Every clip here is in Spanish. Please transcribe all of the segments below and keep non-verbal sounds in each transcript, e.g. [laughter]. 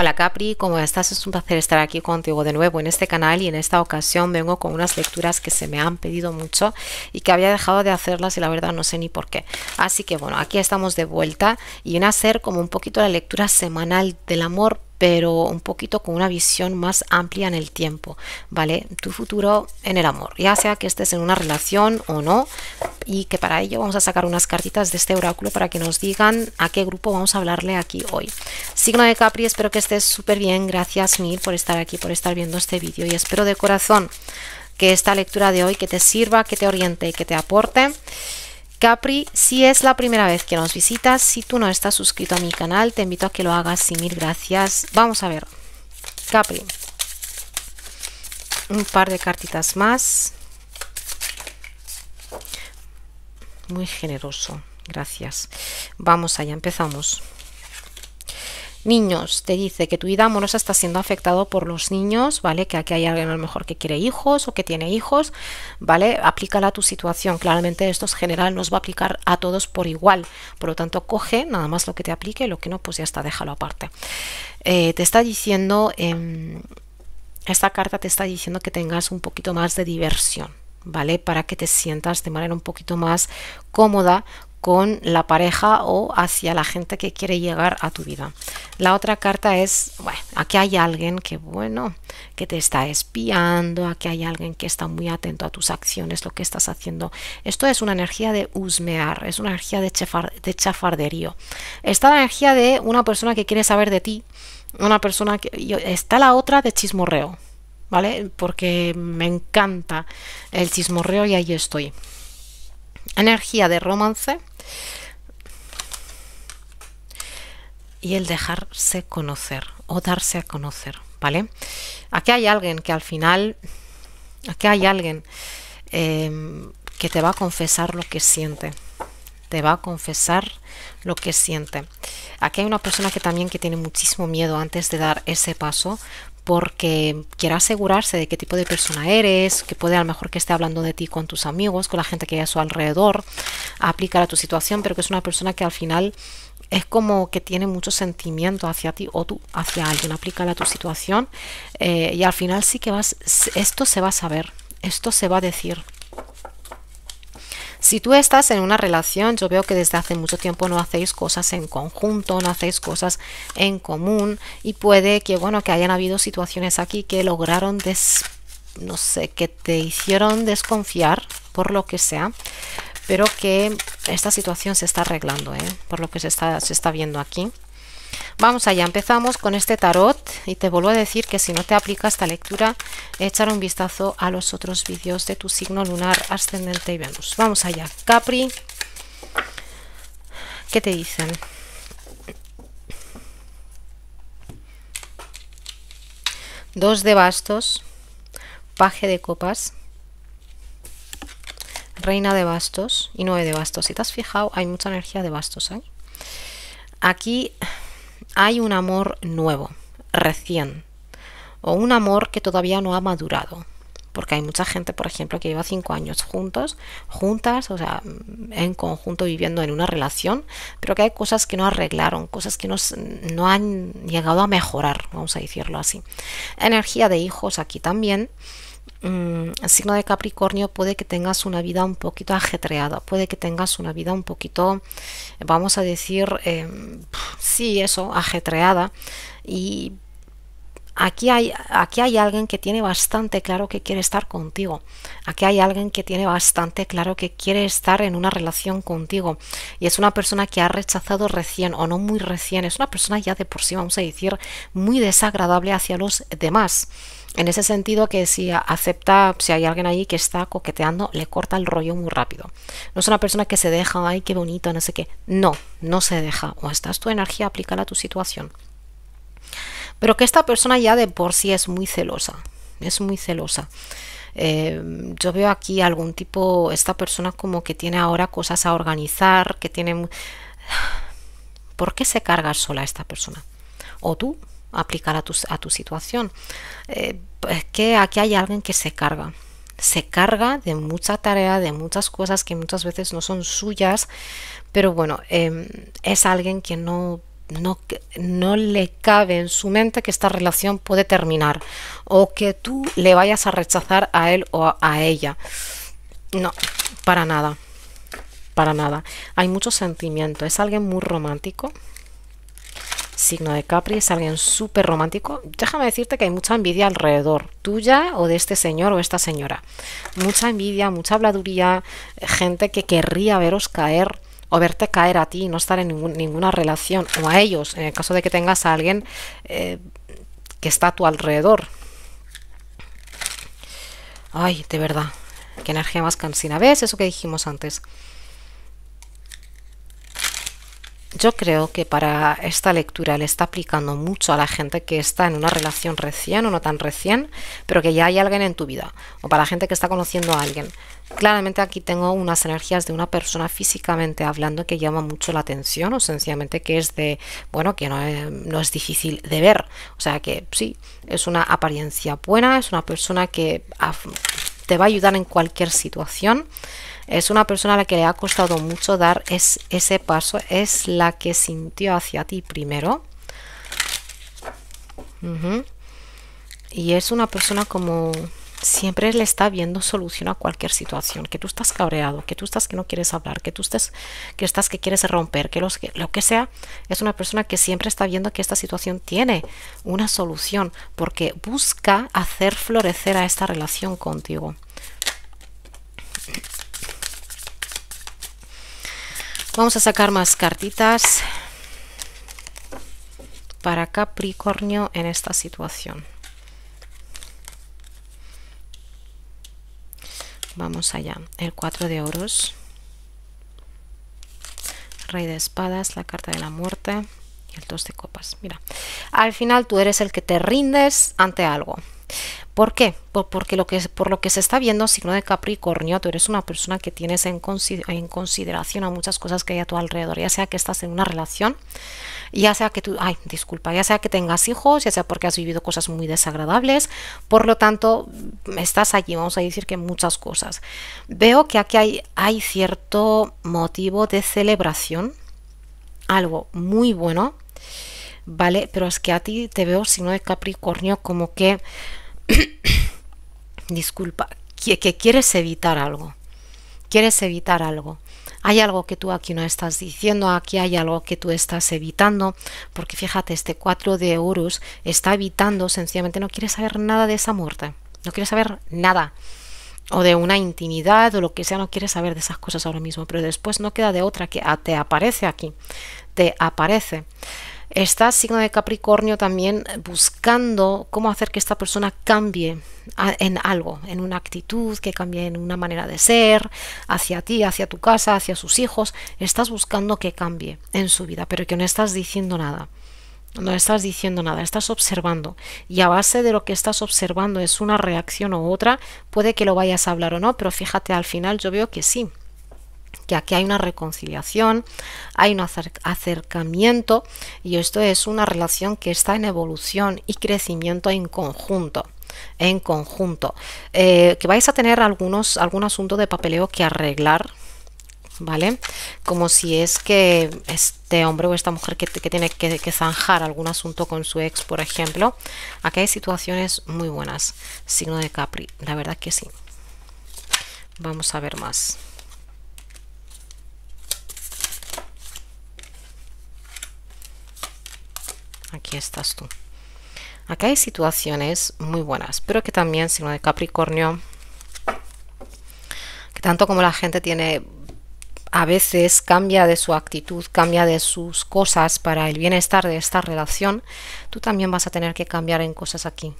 Hola Capri, ¿cómo estás? Es un placer estar aquí contigo de nuevo en este canal y en esta ocasión vengo con unas lecturas que se me han pedido mucho y que había dejado de hacerlas y la verdad no sé ni por qué. Así que bueno, aquí estamos de vuelta y viene a ser como un poquito la lectura semanal del amor pero un poquito con una visión más amplia en el tiempo, ¿vale? Tu futuro en el amor, ya sea que estés en una relación o no, y que para ello vamos a sacar unas cartitas de este oráculo para que nos digan a qué grupo vamos a hablarle aquí hoy. Signo de Capri, espero que estés súper bien, gracias mil por estar aquí, por estar viendo este vídeo y espero de corazón que esta lectura de hoy que te sirva, que te oriente, que te aporte. Capri, si es la primera vez que nos visitas, si tú no estás suscrito a mi canal, te invito a que lo hagas y mil gracias. Vamos a ver. Capri. Un par de cartitas más. Muy generoso. Gracias. Vamos allá, empezamos. Niños, te dice que tu vida amorosa está siendo afectado por los niños, ¿vale? Que aquí hay alguien a lo mejor que quiere hijos o que tiene hijos, ¿vale? Aplícala a tu situación. Claramente esto es general, nos va a aplicar a todos por igual. Por lo tanto, coge nada más lo que te aplique, lo que no, pues ya está, déjalo aparte. Eh, te está diciendo, em, esta carta te está diciendo que tengas un poquito más de diversión, ¿vale? Para que te sientas de manera un poquito más cómoda con la pareja o hacia la gente que quiere llegar a tu vida. La otra carta es, bueno, aquí hay alguien que, bueno, que te está espiando, aquí hay alguien que está muy atento a tus acciones, lo que estás haciendo. Esto es una energía de husmear, es una energía de, de chafarderío. Está la energía de una persona que quiere saber de ti, una persona que... Está la otra de chismorreo, ¿vale? Porque me encanta el chismorreo y ahí estoy. Energía de romance, y el dejarse conocer o darse a conocer, ¿vale? Aquí hay alguien que al final, aquí hay alguien em, que te va a confesar lo que siente, te va a confesar lo que siente. Aquí hay una persona que también que tiene muchísimo miedo antes de dar ese paso porque quiere asegurarse de qué tipo de persona eres, que puede a lo mejor que esté hablando de ti con tus amigos, con la gente que hay a su alrededor, aplicar a tu situación, pero que es una persona que al final es como que tiene mucho sentimiento hacia ti o tú hacia alguien, aplícala a tu situación eh, y al final sí que vas, esto se va a saber, esto se va a decir. Si tú estás en una relación, yo veo que desde hace mucho tiempo no hacéis cosas en conjunto, no hacéis cosas en común y puede que, bueno, que hayan habido situaciones aquí que lograron no sé, que te hicieron desconfiar por lo que sea, pero que esta situación se está arreglando, ¿eh? por lo que se está, se está viendo aquí. Vamos allá, empezamos con este tarot y te vuelvo a decir que si no te aplica esta lectura, echar un vistazo a los otros vídeos de tu signo lunar, ascendente y Venus. Vamos allá, Capri, ¿qué te dicen? Dos de bastos, paje de copas, reina de bastos y nueve de bastos. Si te has fijado, hay mucha energía de bastos Aquí hay un amor nuevo, recién, o un amor que todavía no ha madurado. Porque hay mucha gente, por ejemplo, que lleva cinco años juntos, juntas, o sea, en conjunto viviendo en una relación, pero que hay cosas que no arreglaron, cosas que no, no han llegado a mejorar, vamos a decirlo así. Energía de hijos aquí también. Mm, el signo de Capricornio, puede que tengas una vida un poquito ajetreada, puede que tengas una vida un poquito, vamos a decir, em, sí, eso, ajetreada. Y Aquí hay, aquí hay, alguien que tiene bastante claro que quiere estar contigo. Aquí hay alguien que tiene bastante claro que quiere estar en una relación contigo. Y es una persona que ha rechazado recién o no muy recién. Es una persona ya de por sí, vamos a decir, muy desagradable hacia los demás en ese sentido que si acepta, si hay alguien ahí que está coqueteando, le corta el rollo muy rápido. No es una persona que se deja, ay, qué bonito, no sé qué. No, no se deja. O estás tu energía, aplícala a tu situación. Pero que esta persona ya de por sí es muy celosa. Es muy celosa. Eh, yo veo aquí algún tipo, esta persona como que tiene ahora cosas a organizar, que tiene... [sighs] ¿Por qué se carga sola esta persona? O tú, aplicar a tu, a tu situación. Eh, pues es que aquí hay alguien que se carga. Se carga de mucha tarea, de muchas cosas que muchas veces no son suyas, pero bueno, em, es alguien que no no, no, le cabe en su mente que esta relación puede terminar o que tú le vayas a rechazar a él o a, ella. No, para nada. Para nada. Hay mucho sentimiento. Es alguien muy romántico signo de Capri, es alguien súper romántico. Déjame decirte que hay mucha envidia alrededor tuya o de este señor o esta señora. Mucha envidia, mucha habladuría, eh, gente que querría veros caer o verte caer a ti, y no estar en ninguna relación o a ellos, en el caso de que tengas a alguien eh, que está a tu alrededor. Ay, de verdad, qué energía más cansina. ¿Ves eso que dijimos antes? yo creo que para esta lectura le está aplicando mucho a la gente que está en una relación recién o no tan recién, pero que ya hay alguien en tu vida, o para la gente que está conociendo a alguien. Claramente aquí tengo unas energías de una persona físicamente hablando que llama mucho la atención, o sencillamente que es de, bueno, que no es, no es difícil de ver. O sea que sí, es una apariencia buena, es una persona que te va a ayudar en cualquier situación es una persona a la que le ha costado mucho dar es, ese paso, es la que sintió hacia ti primero. Y es una persona como siempre le está viendo solución a cualquier situación, que tú estás cabreado, que tú estás que no quieres hablar, que tú estás que estás que quieres romper, que, que lo que sea, es una persona que siempre está viendo que esta situación tiene una solución, porque busca hacer florecer a esta relación contigo. Vamos a sacar más cartitas para Capricornio en esta situación. Vamos allá. El 4 de oros. Rey de espadas, la carta de la muerte y el 2 de copas. Mira, al final tú eres el que te rindes ante algo. ¿Por qué? porque lo que, por lo que se está viendo, signo de Capricornio, tú eres una persona que tienes en, consideración a muchas cosas que hay a tu alrededor, ya sea que estás en una relación, ya sea que tú, ay, disculpa, ya sea que tengas hijos, ya sea porque has vivido cosas muy desagradables, por lo tanto, estás allí, vamos a decir que muchas cosas. Veo que aquí hay, hay cierto motivo de celebración, algo muy bueno, ¿vale? Pero es que a ti te veo signo de Capricornio como que [coughs] disculpa, que, quieres evitar algo. Quieres evitar algo. Hay algo que tú aquí no estás diciendo, aquí hay algo que tú estás evitando, porque fíjate, este 4 de Horus está evitando, sencillamente no quiere saber nada de esa muerte, no quiere saber nada, o de una intimidad o lo que sea, no quiere saber de esas cosas ahora mismo, pero después no queda de otra que te aparece aquí, te aparece. Estás, signo de Capricornio también buscando cómo hacer que esta persona cambie en algo, en una actitud, que cambie en una manera de ser, hacia ti, hacia tu casa, hacia sus hijos. Estás buscando que cambie en su vida, pero que no estás diciendo nada. No estás diciendo nada, estás observando. Y a base de lo que estás observando es una reacción u otra, puede que lo vayas a hablar o no, pero fíjate, al final yo veo que sí, que aquí hay una reconciliación, hay un acercamiento y esto es una relación que está en evolución y crecimiento en conjunto en conjunto eh, que vais a tener algunos algún asunto de papeleo que arreglar ¿vale? Como si es que este hombre o esta mujer que, tiene que, que, zanjar algún asunto con su ex, por ejemplo. Aquí hay situaciones muy buenas. Signo de Capri, la verdad que sí. Vamos a ver más. aquí estás tú. Aquí hay situaciones muy buenas, pero que también, signo de Capricornio, que tanto como la gente tiene a veces cambia de su actitud, cambia de sus cosas para el bienestar de esta relación, tú también vas a tener que cambiar en cosas aquí.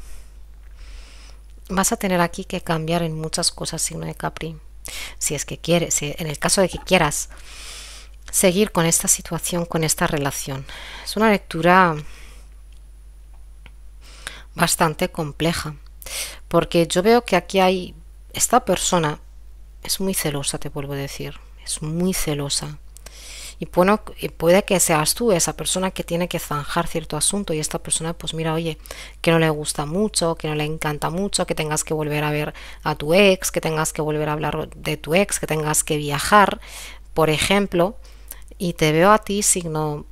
Vas a tener aquí que cambiar en muchas cosas, signo de Capri. Si es que quieres, en el caso de que quieras seguir con esta situación, con esta relación. Es una lectura bastante compleja. Porque yo veo que aquí hay... Esta persona es muy celosa, te vuelvo a decir. Es muy celosa. Y bueno, puede que seas tú esa persona que tiene que zanjar cierto asunto y esta persona, pues mira, oye, que no le gusta mucho, que no le encanta mucho, que tengas que volver a ver a tu ex, que tengas que volver a hablar de tu ex, que tengas que viajar, por ejemplo, y te veo a ti signo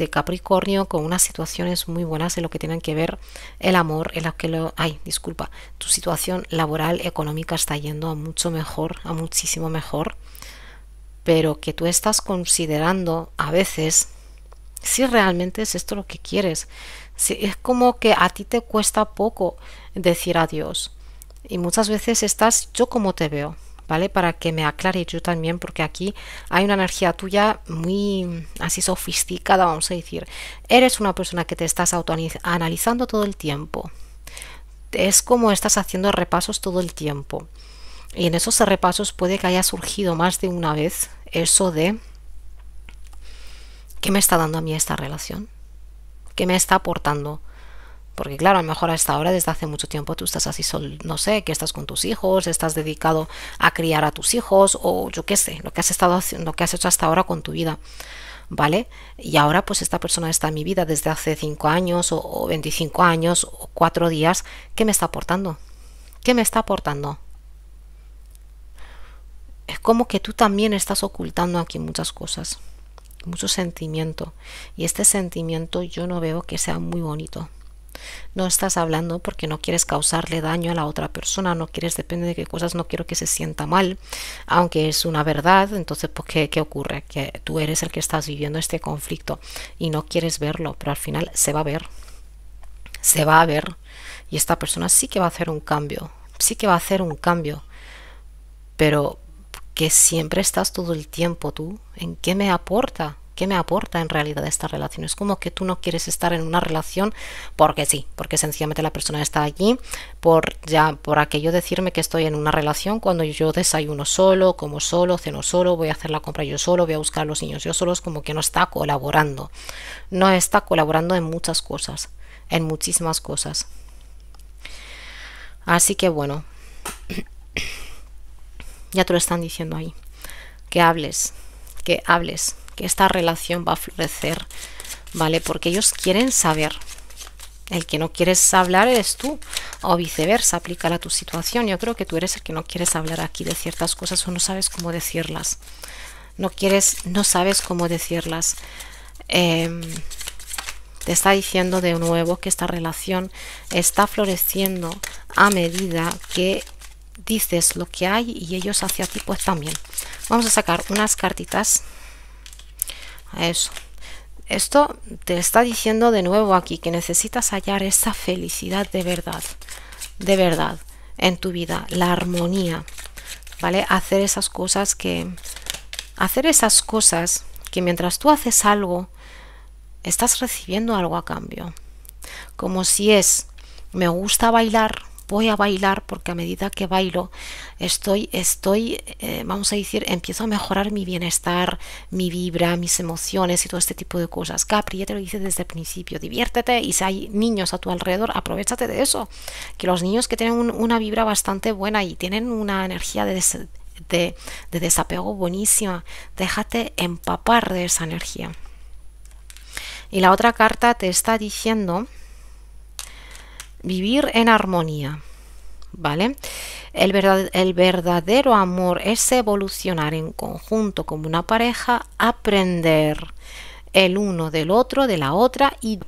de este Capricornio con unas situaciones muy buenas en lo que tienen que ver el amor, en lo que lo... Ay, disculpa, tu situación laboral, económica está yendo a mucho mejor, a muchísimo mejor, pero que tú estás considerando a veces si realmente es esto lo que quieres. Si es como que a ti te cuesta poco decir adiós. Y muchas veces estás yo como te veo, ¿vale? Para que me aclare yo también, porque aquí hay una energía tuya muy así sofisticada, vamos a decir. Eres una persona que te estás autoanalizando todo el tiempo. Es como estás haciendo repasos todo el tiempo. Y en esos repasos puede que haya surgido más de una vez eso de ¿qué me está dando a mí esta relación? ¿Qué me está aportando? Porque claro, a lo mejor hasta ahora, desde hace mucho tiempo, tú estás así, sol, no sé, que estás con tus hijos, estás dedicado a criar a tus hijos o yo qué sé, lo que has, estado, lo que has hecho hasta ahora con tu vida. ¿Vale? Y ahora pues esta persona está en mi vida desde hace 5 años o, o 25 años o 4 días. ¿Qué me está aportando? ¿Qué me está aportando? Es como que tú también estás ocultando aquí muchas cosas mucho sentimiento. Y este sentimiento yo no veo que sea muy bonito no estás hablando porque no quieres causarle daño a la otra persona, no quieres, depende de qué cosas, no quiero que se sienta mal, aunque es una verdad, entonces ¿qué, qué ocurre? Que tú eres el que estás viviendo este conflicto y no quieres verlo, pero al final se va a ver, se va a ver y esta persona sí que va a hacer un cambio, sí que va a hacer un cambio, pero que siempre estás todo el tiempo tú, ¿en qué me aporta? ¿Qué me aporta en realidad esta relación? Es como que tú no quieres estar en una relación porque sí, porque sencillamente la persona está allí por ya por aquello decirme que estoy en una relación cuando yo desayuno solo, como solo, ceno solo, voy a hacer la compra yo solo, voy a buscar a los niños yo solo, es como que no está colaborando. No está colaborando en muchas cosas, en muchísimas cosas. Así que bueno, [clears throat] ya te lo están diciendo ahí. Que hables, que hables, esta relación va a florecer, ¿vale? Porque ellos quieren saber. El que no quieres hablar eres tú, o viceversa, aplicar a tu situación. Yo creo que tú eres el que no quieres hablar aquí de ciertas cosas o no sabes cómo decirlas. No quieres, no sabes cómo decirlas. Em, te está diciendo de nuevo que esta relación está floreciendo a medida que dices lo que hay y ellos hacia ti pues también. Vamos a sacar unas cartitas eso. Esto te está diciendo de nuevo aquí que necesitas hallar esa felicidad de verdad, de verdad, en tu vida, la armonía, ¿vale? Hacer esas cosas que... Hacer esas cosas que mientras tú haces algo, estás recibiendo algo a cambio. Como si es, me gusta bailar, voy a bailar porque a medida que bailo estoy, estoy, eh, vamos a decir, empiezo a mejorar mi bienestar, mi vibra, mis emociones y todo este tipo de cosas. Capri ya te lo dice desde el principio, diviértete y si hay niños a tu alrededor, aprovechate de eso. Que los niños que tienen una vibra bastante buena y tienen una energía de, de desapego buenísima, déjate empapar de esa energía. Y la otra carta te está diciendo vivir en armonía. ¿Vale? El, verdadero amor es evolucionar en conjunto como una pareja, aprender el uno del otro, de la otra y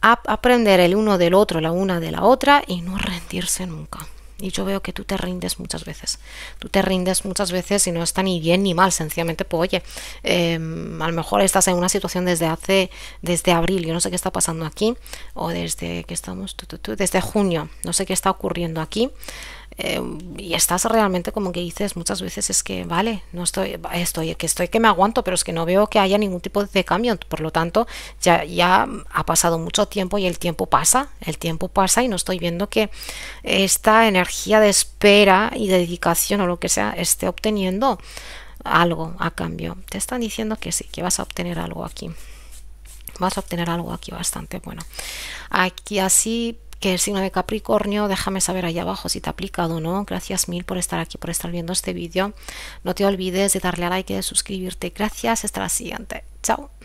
aprender el uno del otro, la una de la otra y no rendirse nunca. Y yo veo que tú te rindes muchas veces. Tú te rindes muchas veces y no está ni bien ni mal, sencillamente, pues oye, em, a lo mejor estás en una situación desde hace, desde abril, yo no sé qué está pasando aquí, o desde que estamos, desde junio, no sé qué está ocurriendo aquí. Em, y estás realmente como que dices muchas veces es que vale, no estoy, estoy, que estoy que me aguanto, pero es que no veo que haya ningún tipo de cambio. Por lo tanto, ya, ya ha pasado mucho tiempo y el tiempo pasa, el tiempo pasa y no estoy viendo que esta energía de espera y dedicación o lo que sea esté obteniendo algo a cambio. Te están diciendo que sí, que vas a obtener algo aquí. Vas a obtener algo aquí bastante bueno. Aquí así que el signo de Capricornio, déjame saber ahí abajo si te ha aplicado o no. Gracias mil por estar aquí, por estar viendo este vídeo. No te olvides de darle a like y de suscribirte. Gracias, hasta la siguiente. Chao.